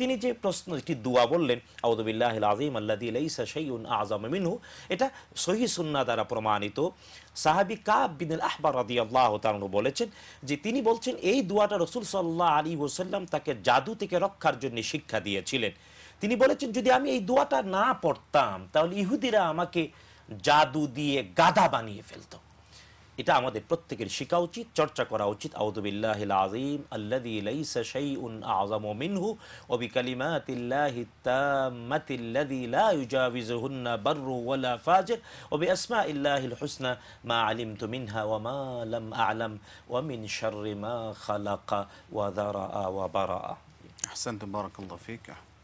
তিনি যে প্রশ্ন একটি দুয়া বললেন আউদুবিল্লাহ আজিম আল্লাদি ইলাইসা শাইউন আজম মিনহু এটা সহি সুন্না দ্বারা প্রমাণিত সাহাবি কাব আহবা রাদি আল্লাহ তালু বলেছেন যে তিনি বলছেন এই দুয়াটা রসুল সাল্লাহ আলী ওসাল্লাম তাকে জাদু থেকে রক্ষার জন্য শিক্ষা দিয়েছিলেন তিনি বলেছেন যদি আমি এই দুয়াটা না পড়তাম তাহলে ইহুদিরা আমাকে জাদু দিয়ে গাদা বানিয়ে ফেলতো এটা আমাদের প্রত্যেকের শেখা উচিত চর্চা করা উচিত আউযু বিল্লাহিল আযীম আল্লাযী লাইসা শাইউন আযামু মিনহু ওয়া বিকালিমাতিল্লাহি তাম্মাতিল্লাদি লা ইউজাবিজুহুন্না বাররু ওয়ালা ফাজির ওয়া বিআসমাইল্লাহিল হুসনা মা আলিমতু মিনহা ওয়া মা লাম আ'লাম ওয়া মিন শাররি মা খালাকা ওয়া যারা ওয়া বারা আহসানতু বারাকাল্লাহু ফিকা